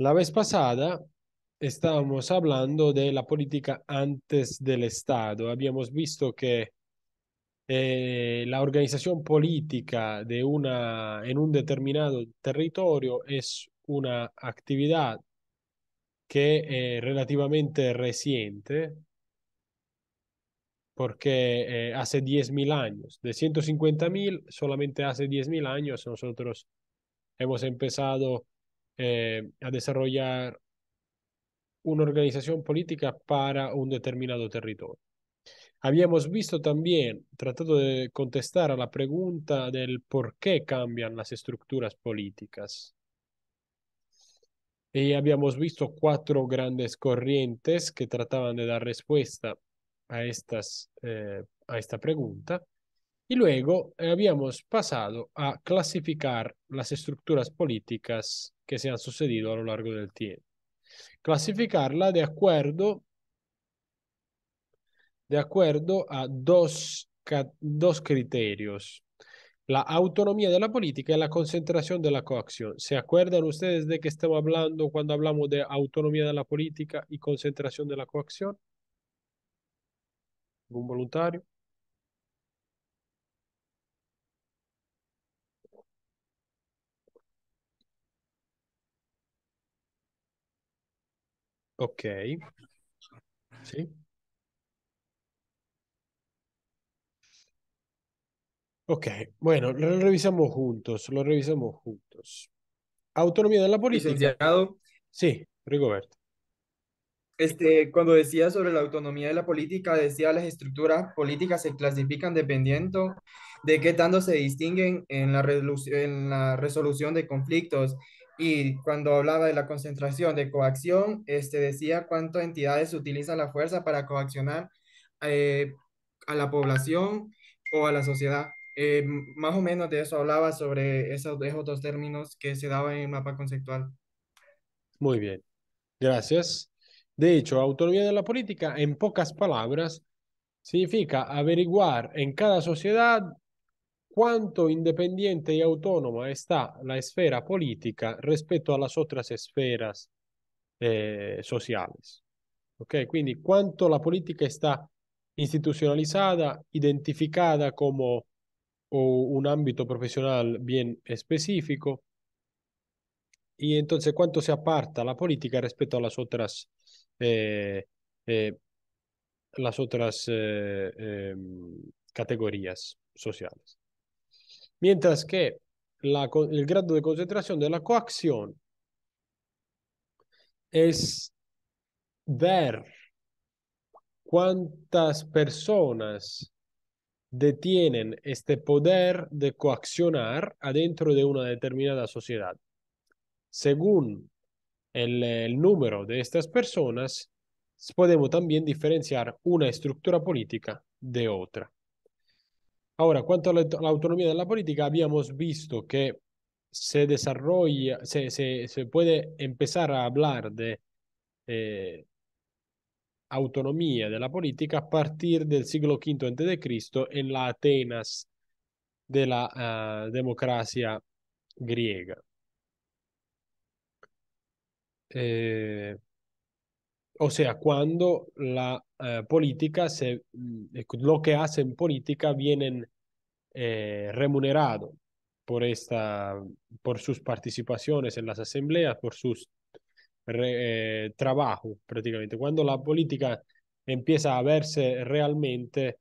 La vez pasada estábamos hablando de la política antes del Estado. Habíamos visto que eh, la organización política de una, en un determinado territorio es una actividad que es eh, relativamente reciente, porque eh, hace 10.000 años, de 150.000, solamente hace 10.000 años nosotros hemos empezado eh, a desarrollar una organización política para un determinado territorio. Habíamos visto también, tratando de contestar a la pregunta del por qué cambian las estructuras políticas. Y eh, habíamos visto cuatro grandes corrientes que trataban de dar respuesta a, estas, eh, a esta pregunta. Y luego habíamos pasado a clasificar las estructuras políticas que se han sucedido a lo largo del tiempo. Clasificarla de acuerdo, de acuerdo a dos, dos criterios. La autonomía de la política y la concentración de la coacción. ¿Se acuerdan ustedes de qué estamos hablando cuando hablamos de autonomía de la política y concentración de la coacción? ¿Un voluntario? Ok. Sí. Ok. Bueno, lo revisamos juntos. Lo revisamos juntos. Autonomía de la política. Licenciado. Sí, Rigoberto. Este, cuando decía sobre la autonomía de la política, decía las estructuras políticas se clasifican dependiendo de qué tanto se distinguen en la, en la resolución de conflictos y cuando hablaba de la concentración de coacción, este, decía cuántas entidades utilizan la fuerza para coaccionar eh, a la población o a la sociedad. Eh, más o menos de eso hablaba sobre esos, esos dos términos que se daban en el mapa conceptual. Muy bien, gracias. De hecho, autoría de la política, en pocas palabras, significa averiguar en cada sociedad ¿cuánto independiente y autónoma está la esfera política respecto a las otras esferas eh, sociales. Okay? Quindi la política está institucionalizada, identificada como un ámbito profesional bien específico, y entonces cuánto se aparta la política respecto a las otras eh, eh, em, categorías sociales. Mientras que el grado de concentración de la coacción es ver cuántas personas detienen este poder de coaccionar adentro de una determinada sociedad. Según el, número de estas personas, podemos también diferenciar una estructura política de otra. Ahora, cuanto a la, autonomía de la política, habíamos visto que se desarrolla, se, puede empezar a hablar de eh, autonomía de la política a partir del siglo V a.C. en la Atenas de la ah, democracia griega. Eh, o sea, cuando la eh, política, se, mm, eh, lo que hacen política vienen remunerado eh, remunerados por, por sus participaciones en las asambleas, por sus trabajo trabajos prácticamente. Cuando la política empieza a verse realmente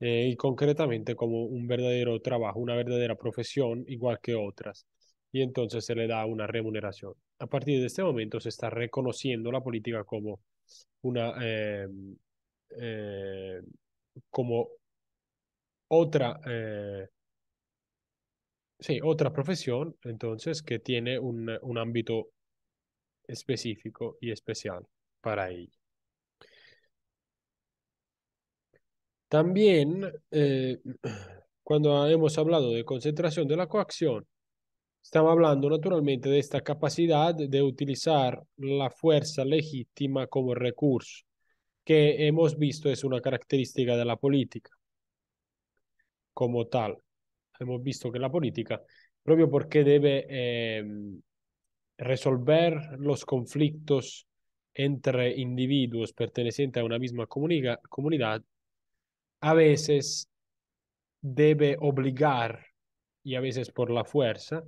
y concretamente como un verdadero trabajo, una verdadera profesión, igual que otras, y entonces se le da una remuneración. A partir de este momento se está reconociendo la política como una, eh, como otra, eh, sí, otra profesión, entonces, que tiene un, ámbito específico y especial para ella. También, eh, cuando hemos hablado de concentración de la coacción, estamos hablando naturalmente de esta capacidad de utilizar la fuerza legítima como recurso que hemos visto es una característica de la política como tal. Hemos visto que la política, propio porque debe em, resolver los conflictos entre individuos pertenecientes a una misma comunidad, a veces debe obligar y a veces por la fuerza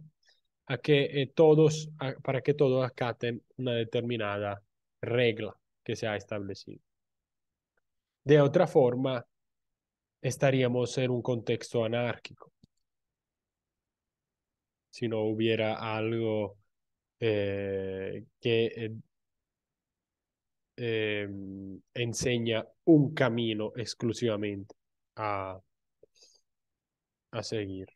a que eh, todos, para que todos acaten una determinada regla que se ha establecido. De otra forma, estaríamos en un contexto anárquico. Si no hubiera algo eh, que eh, em, enseña un camino exclusivamente a, a seguir.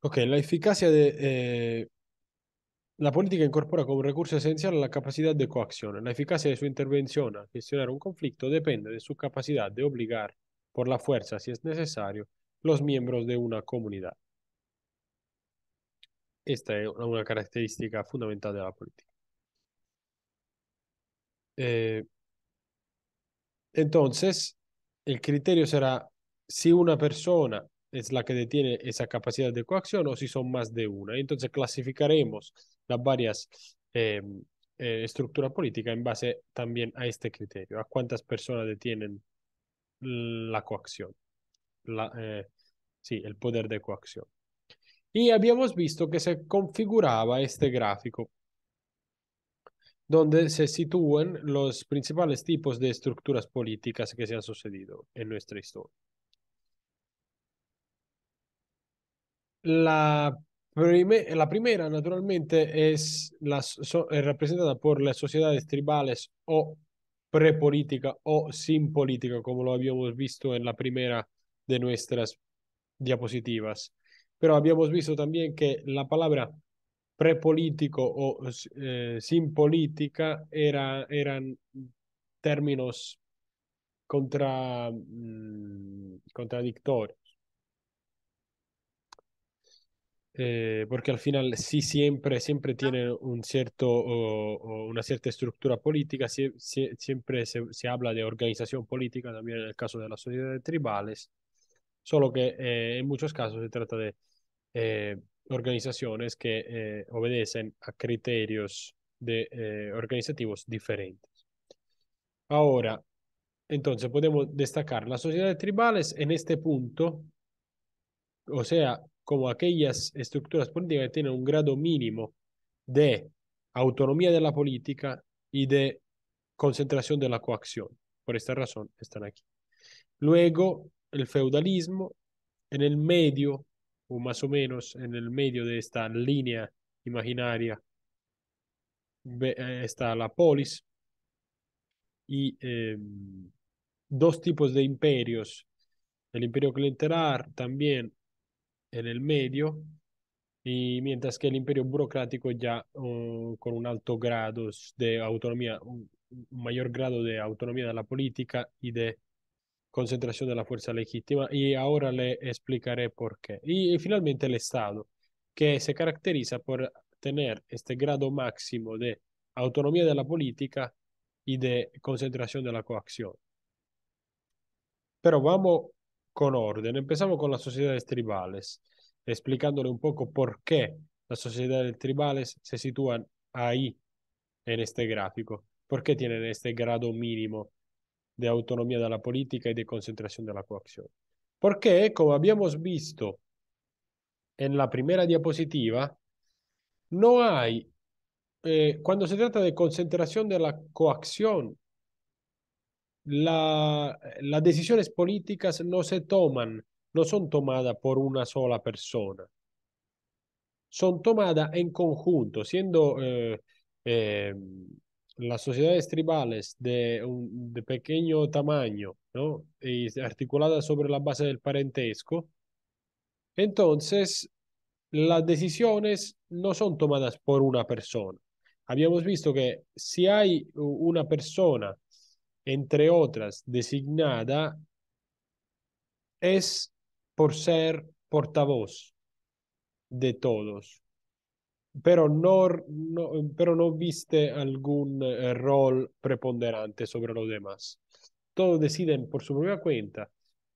Ok, la eficacia de, eh, la política incorpora como recurso esencial la capacidad de coacción. La eficacia de su intervención a gestionar un conflicto depende de su capacidad de obligar, por la fuerza si es necesario, los miembros de una comunidad. Esta es una característica fundamental de la política. Eh, entonces, el criterio será si una persona es la que detiene esa capacidad de coacción o si son más de una. Entonces clasificaremos las varias eh, eh, estructuras políticas en base también a este criterio, a cuántas personas detienen la coacción, la, eh, sí, el poder de coacción. Y habíamos visto que se configuraba este gráfico donde se sitúan los principales tipos de estructuras políticas que se han sucedido en nuestra historia. La la primera, naturalmente, es, la, es eh, representada por las sociedades tribales o prepolítica o sin política, como lo habíamos visto en la primera de nuestras diapositivas. Pero habíamos visto también que la palabra prepolítico o eh, sin política era, eran términos mm, contradictorios. Eh, porque al final sí siempre, siempre tiene un cierto, o, una cierta estructura política, siempre se, habla de organización política también en el caso de las sociedades tribales, solo que eh, en muchos casos se trata de eh, organizaciones que obedecen a criterios de, organizativos diferentes. Ahora, entonces podemos destacar las sociedades tribales en este punto, o sea, como aquellas estructuras políticas que tienen un grado mínimo de autonomía de la política y de concentración de la coacción. Por esta razón están aquí. Luego, el feudalismo en el medio, o más o menos en el medio de esta línea imaginaria, eh, está la polis y em, dos tipos de imperios. El imperio clientelar también en el medio, y mientras que el imperio burocrático ya uh, con un alto grado de autonomía, un mayor grado de autonomía de la política y de concentración de la fuerza legítima, y ahora le explicaré por qué. Y, y finalmente el Estado, que se caracteriza por tener este grado máximo de autonomía de la política y de concentración de la coacción. Pero vamos con orden. Empezamos con las sociedades tribales, explicándole un poco por qué las sociedades tribales se sitúan ahí, en este gráfico, por qué tienen este grado mínimo de autonomía de la política y de concentración de la coacción. Porque, como habíamos visto en la primera diapositiva, no hay, eh, cuando se trata de concentración de la coacción, la, las decisiones políticas no se toman, no son tomadas por una sola persona, son tomadas en conjunto, siendo eh, em, las sociedades tribales de, de pequeño tamaño ¿no? y articuladas sobre la base del parentesco, entonces las decisiones no son tomadas por una persona. Habíamos visto que si hay una persona entre otras, designada es por ser portavoz de todos, pero no, pero no viste algún eh, rol preponderante sobre los demás. Todos deciden por su propia cuenta,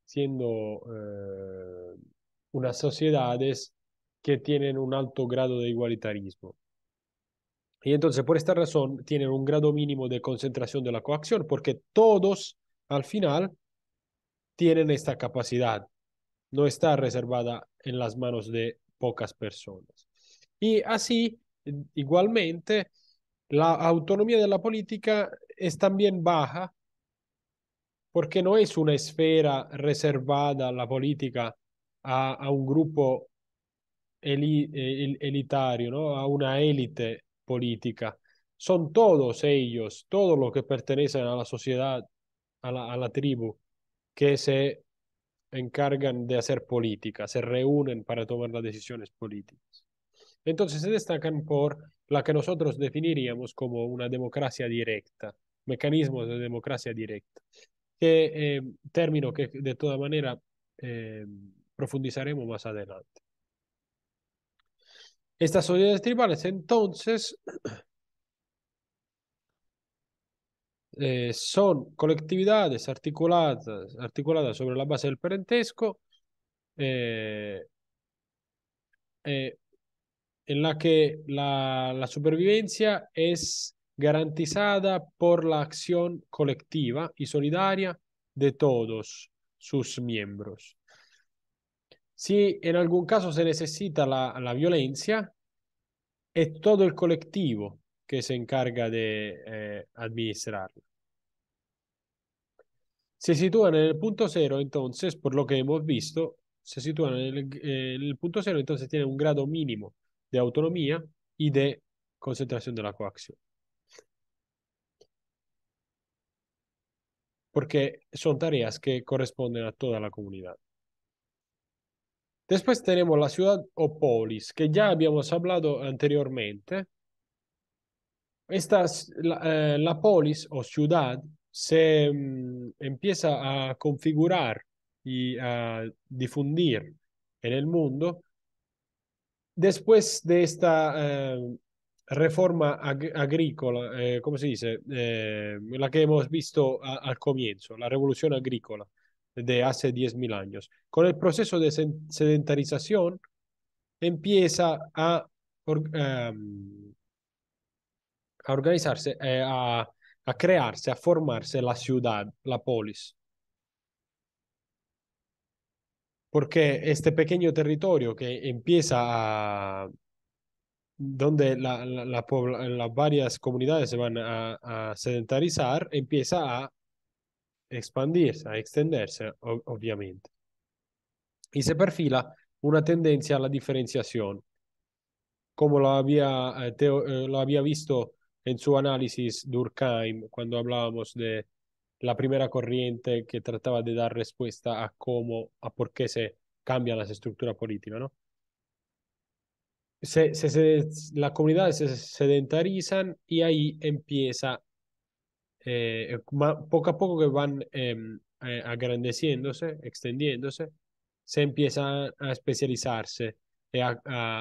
siendo eh, unas sociedades que tienen un alto grado de igualitarismo. Y entonces, por esta razón, tienen un grado mínimo de concentración de la coacción, porque todos al final tienen esta capacidad. No está reservada en las manos de pocas personas. Y así, igualmente, la autonomía de la política es también baja porque no es una esfera reservada la política a, un grupo e, elitario, ¿no? a una élite política. Son todos ellos, todo lo que pertenecen a la sociedad, a la, tribu, que se encargan de hacer política, se reúnen para tomar las decisiones políticas. Entonces se destacan por la que nosotros definiríamos como una democracia directa, mecanismos de democracia directa, que eh, término que de toda manera eh, profundizaremos más adelante. Estas sociedades tribales entonces eh, son colectividades articuladas, articuladas sobre la base del parentesco eh, eh, en la que la supervivencia es garantizada por la acción colectiva y solidaria de todos sus miembros. Si en algún caso se necesita la, la violencia, es todo el colectivo que se encarga de eh, administrarla. Se sitúa en el punto cero, entonces, por lo que hemos visto, se sitúan en el, el punto cero, entonces tiene un grado mínimo de autonomía y de concentración de la coacción. Porque son tareas que corresponden a toda la comunidad. Después tenemos la ciudad o polis, que ya habíamos hablado anteriormente. Esta, eh, la, polis o ciudad se mm, empieza a configurar y a difundir en el mundo después de esta eh, reforma agrícola, eh, como se dice? la que hemos visto al comienzo, la revolución agrícola de hace 10.000 años. Con el proceso de sedentarización empieza a, em, organizarse, eh, a, crearse, a formarse la ciudad, la polis. Porque este pequeño territorio que empieza a, donde las varias comunidades se van a sedentarizar, empieza a expandirse, a extenderse, obviamente. Y se perfila una tendencia a la diferenciación, como lo había, eh, eh, lo había visto en su análisis Durkheim cuando hablábamos de la primera corriente que trataba de dar respuesta a cómo, a por qué se cambia las estructuras políticas, ¿no? Se, se, las comunidades se sedentarizan y ahí empieza eh, eh, poco a poco que van em, eh, agrandeciéndose, extendiéndose, se empiezan a especializarse y a,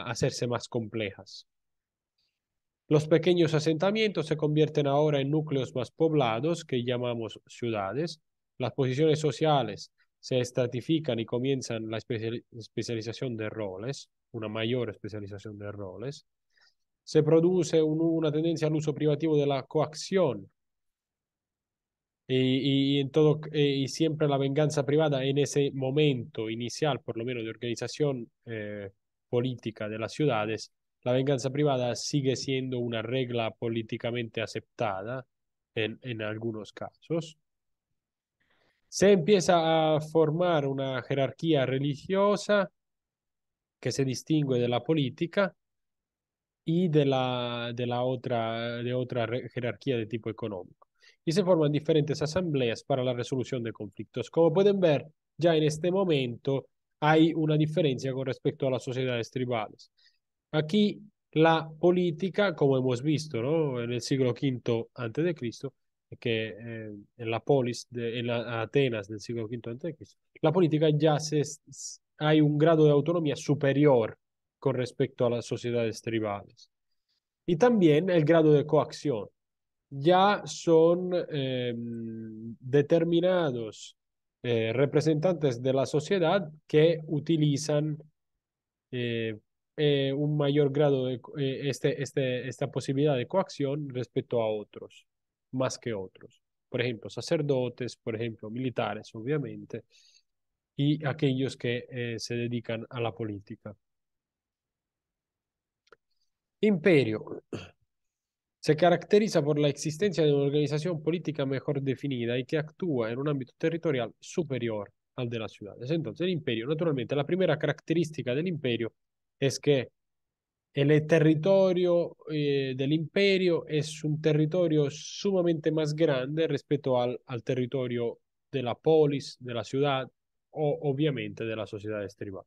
hacerse más complejas. Los pequeños asentamientos se convierten ahora en núcleos más poblados que llamamos ciudades. Las posiciones sociales se estratifican y comienzan la especialización de roles, una mayor especialización de roles. Se produce una tendencia al uso privativo de la coacción y, en todo, eh, y siempre la venganza privada en ese momento inicial, por lo menos de organización eh, política de las ciudades, la venganza privada sigue siendo una regla políticamente aceptada en, en algunos casos. Se empieza a formar una jerarquía religiosa que se distingue de la política y de la, de la otra, de otra jerarquía de tipo económico y se forman diferentes asambleas para la resolución de conflictos. Como pueden ver, ya en este momento hay una diferencia con respecto a las sociedades tribales. Aquí la política, como hemos visto ¿no? en el siglo V a.C., que eh, en la polis, de, Atenas del siglo V a.C., la política ya se, hay un grado de autonomía superior con respecto a las sociedades tribales. Y también el grado de coacción ya son em, determinados eh, representantes de la sociedad que utilizan eh, eh, un mayor grado de este, este, esta posibilidad de coacción respecto a otros, más que otros. Por ejemplo, sacerdotes, por ejemplo, militares, obviamente, y aquellos que se dedican a la política. Imperio. Se caracteriza por la existencia de una organización política mejor definida y que actúa en un ámbito territorial superior al de la ciudad. Entonces, el imperio, naturalmente, la primera característica del imperio es que el territorio eh, del imperio es un territorio sumamente más grande respecto al, al territorio de la polis, de la ciudad o obviamente de la sociedad estribada.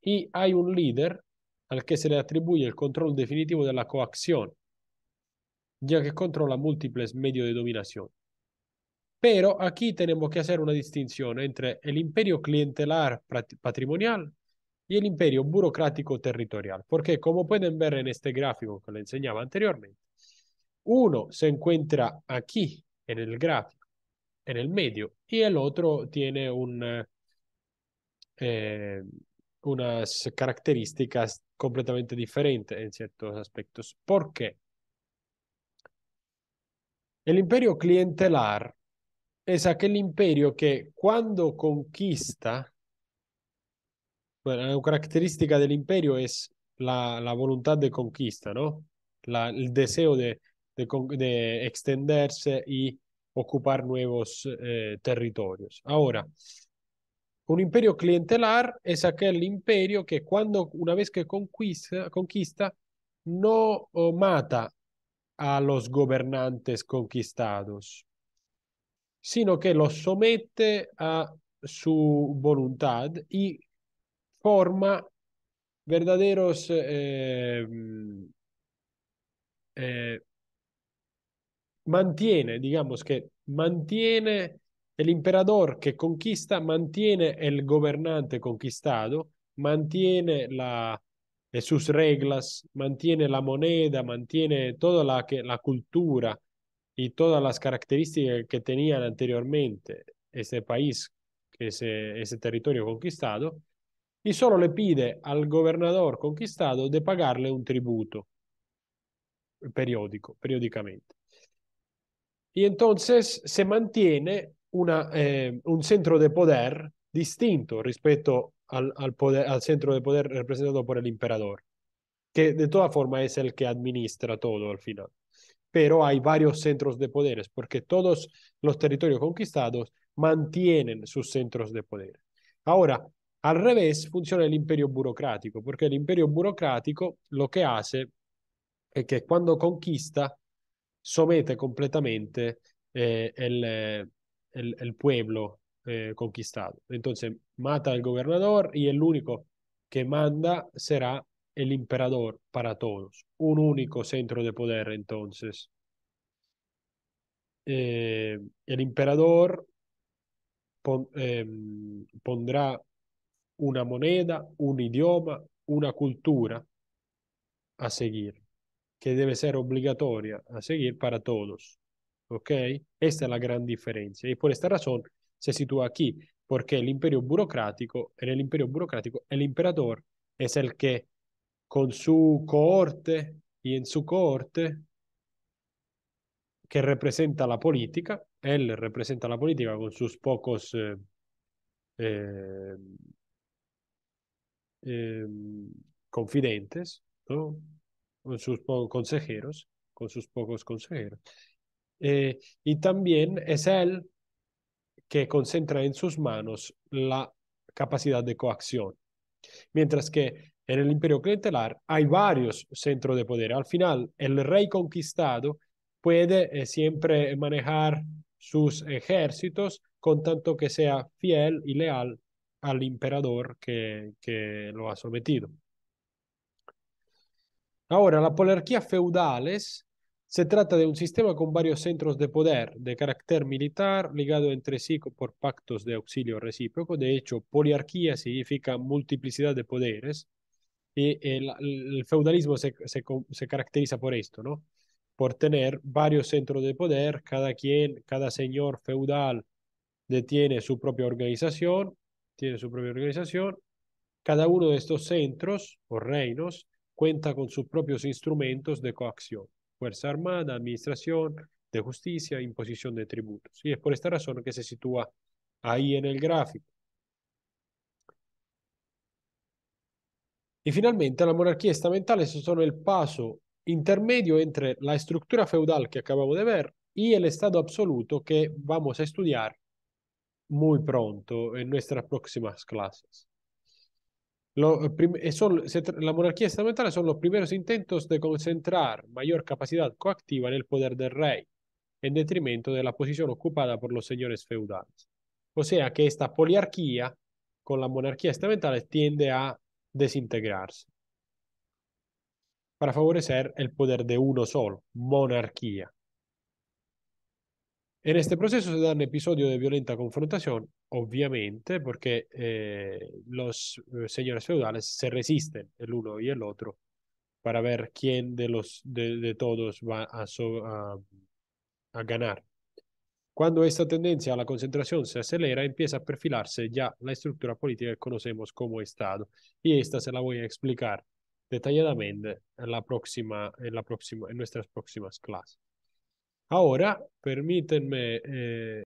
Y hay un líder al que se le atribuye el control definitivo de la coacción ya que controla múltiples medios de dominación. Pero aquí tenemos que hacer una distinción entre el imperio clientelar patrimonial y el imperio burocrático territorial, porque como pueden ver en este gráfico que les enseñaba anteriormente, uno se encuentra aquí en el gráfico, en el medio, y el otro tiene un, eh, unas características completamente diferentes en ciertos aspectos. ¿Por qué? El imperio clientelar es aquel imperio que cuando conquista, bueno, la característica del imperio es la, la voluntad de conquista, ¿no? La, el deseo de, de, de, extenderse y ocupar nuevos eh, territorios. Ahora, un imperio clientelar es aquel imperio que cuando, una vez que conquista, conquista no mata a los gobernantes conquistados, sino que los somete a su voluntad y forma verdaderos eh, mm, eh, mantiene, digamos que mantiene el emperador que conquista, mantiene el gobernante conquistado, mantiene la, sus reglas, mantiene la moneda, mantiene tutta la, la cultura e tutte le caratteristiche che tenían anteriormente ese paese, ese, territorio conquistato, e solo le pide al gobernador conquistato di pagarle un tributo periódico, periodicamente. E entonces se mantiene una, eh, un centro di poder distinto rispetto al, poder, al centro de poder representado por el emperador, que de toda forma es el que administra todo al final. Pero hay varios centros de poderes, porque todos los territorios conquistados mantienen sus centros de poder. Ahora, al revés funciona el imperio burocrático, porque el imperio burocrático lo que hace es que cuando conquista, somete completamente eh, eh, el, el, pueblo eh, conquistado. Entonces mata al gobernador y el único que manda será el emperador para todos. Un único centro de poder entonces. Eh, el emperador em, pondrá una moneda, un idioma, una cultura a seguir, que debe ser obligatoria a seguir para todos. ¿Ok? Esta es la gran diferencia. Y por esta razón, se sitúa aquí, porque el imperio burocrático, en el imperio burocrático, el emperador es el que con su cohorte y en su cohorte, que representa la política, él representa la política con sus pocos... Eh, eh, em, confidentes, con sus pocos consejeros, con sus pocos consejeros. Eh, y también es él que concentra en sus manos la capacidad de coacción. Mientras que en el imperio clientelar hay varios centros de poder. Al final, el rey conquistado puede eh, siempre manejar sus ejércitos con tanto que sea fiel y leal al emperador que, que lo ha sometido. Ahora, la polarquía feudales se trata de un sistema con varios centros de poder de carácter militar ligado entre sí por pactos de auxilio recíproco. De hecho, poliarquía significa multiplicidad de poderes y el, feudalismo se, caracteriza por esto, ¿no? Por tener varios centros de poder, cada quien, cada señor feudal detiene su propia organización, tiene su propia organización. Cada uno de estos centros o reinos cuenta con sus propios instrumentos de coacción. Fuerza Armada, Administración, de Justicia, Imposición de Tributos. Y es por esta razón que se sitúa ahí en el gráfico. Y finalmente la monarquía estamental es el el paso intermedio entre la estructura feudal que acabamos de ver y el Estado absoluto que vamos a estudiar muy pronto en nuestras próximas clases. Lo, eh, eh, la monarquía estamental son los primeros intentos de concentrar mayor capacidad coactiva en el poder del rey, en detrimento de la posición ocupada por los señores feudales. O sea que esta poliarquía con la monarquía estamental tiende a desintegrarse para favorecer el poder de uno solo, monarquía. En este proceso se da un episodio de violenta confrontación, obviamente, porque eh, los eh, señores feudales se resisten el uno y el otro para ver quién de, los, de, todos va a, a, a ganar. Cuando esta tendencia a la concentración se acelera, empieza a perfilarse ya la estructura política que conocemos como Estado. Y esta se la voy a explicar detalladamente en, la próxima, en, la próxima, en nuestras próximas clases. Ahora, permítanme eh,